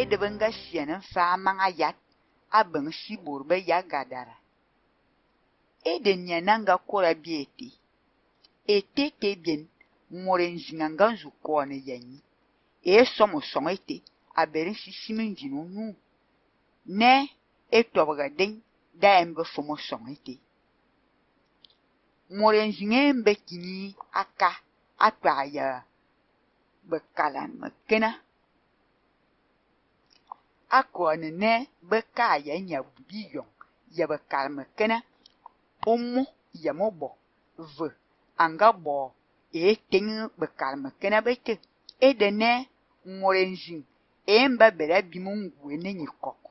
edebe nga sieni faa maŋa yat a baŋ sibori bɛ ya gadara. Ede nyɛna nga kora bie te. E te te bien ŋmore ziŋa nga zu kɔɔni yanyi. E somo sɔŋ te a bɛri sisimi jini o nuu. Ne e tɔbiga din da yɛn bɛ fɔmo sɔŋ te. Ŋmore ziŋa yɛn e bɛ kinyi aka a ka a ya bɛ kalan me kena. akɔne ne be kaa yɛ nya bi yɔn yɛ be kalme kene omo yɛ mo bɔ ve anga bɔ ee teŋ be kalme kene be te e de ne ŋmore zin ee ba bɛrɛ bim ŋgue ne nyi kɔkɔ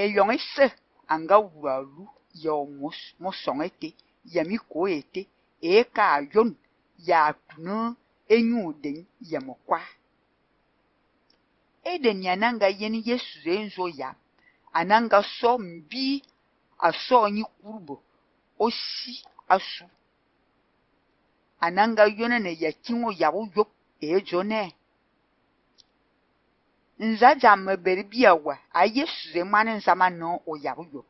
e yɔn e se anga wualu yɛ o mo sɔŋ ete yɛ mi ko ete ee kaa yon yaa tunu enyu den yɛ mo kwaa. eden ya na nga yen yesu zen zo ya ana nga ga so mbi a so nyi kurbo o si asu ana nga yona ne ya kinwo ya wo yo ejo ne nza ja wa a yesu zen ma ne nsa ma o ya wo yop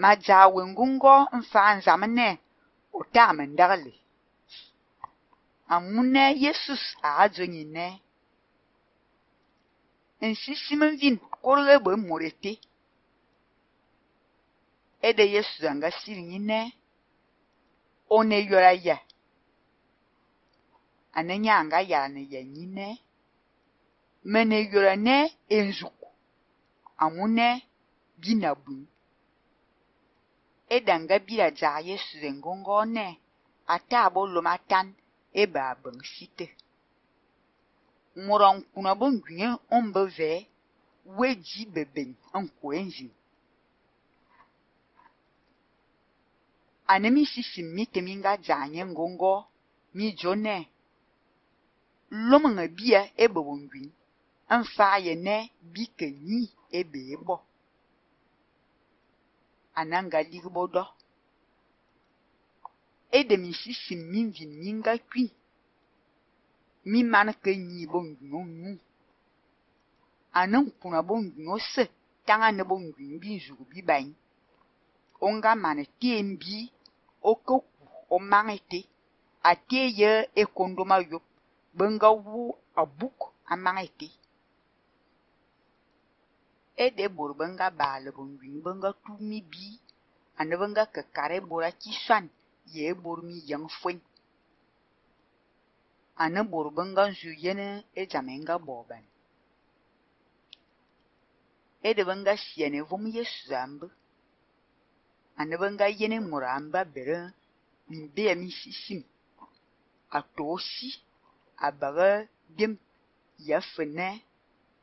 ma ja wengungo mfa nzam ne o ta men dagli amune yesu a adzo nyine ensiisima nvini kolwebwe murepi ede yesu zanga sirinyine oneyola ya anenyanga yane na meneyola ne enzuku amune binabwini edanga bila dza yesu zengongone ate aboloma tan eba abeng site ŋmorɔŋkona bongyõe oŋ ba vɛɛ wɛgyi ba biŋ aŋ koɔɛŋ zeŋ a na mi m mi te mi nga jaanye ngongɔ mi jo nɛ lomŋa bia e ba bongyõe aŋ faaye nɛ bi ka nyi e bee bɔ a na nga ligbo dɔ e da e mi nga kwii mi mani ka nyi bongiŋɔ nuu a kuna bongiŋɔ si taŋa ne bongiŋ bin zugu bi bayi o nga mani teen bii o ka ku o maŋi ti a tee yɛ e kondoma yop bi nga wu a buk a maŋi ti e de bori bi nga baali bongiŋ bi nga tuu mi bii a ni bi nga bora chi sɔni yɛ e mi yɛŋ fwen ane bourbong e e anjou yene e jaminga bo ban. E devan ga siyene voum ye suzamb, ane ven ga yene mwra anba bere, mbe ya misi sim, ato si, abaga, dem, ya fene,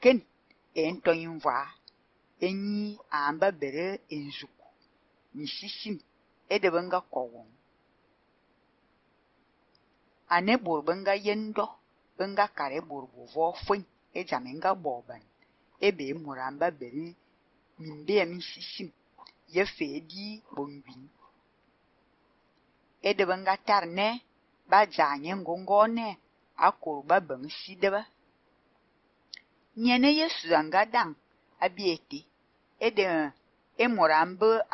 ken, en ton yon va, en yi anba bere enjoukou, misi sim, e, e devan ga kouwong. ane ɓor ɓe nga yendo ɓe nga kare ɓor ɓo vo fweny ejame nga ɓoɓan ebe e mor amba beri min e e be sisim ye fedi bongbin ede ɓe nga tar ne ɓa dza nye ngongo ne akor ɓa ɓeŋ si de ɓe nyene yesu anga daŋ abie te ede emor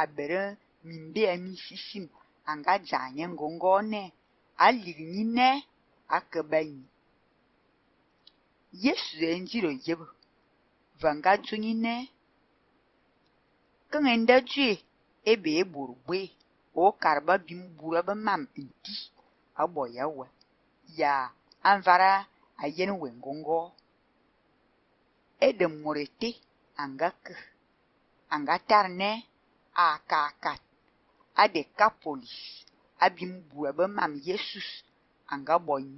abere min be min sisim anga dza nye alligninè e e a che bagni. Yesu e ndilo yeb va nga dzunyinè. Kè ebe nda djwe o kare ba bim bura ba mam nti a ya we ya anvara a yen we ngongo. E de anga kè anga tarnè a kakat a Abim bwebe mam yesus, anga boyn,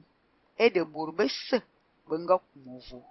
e de bwebe se, bwenga mouzou.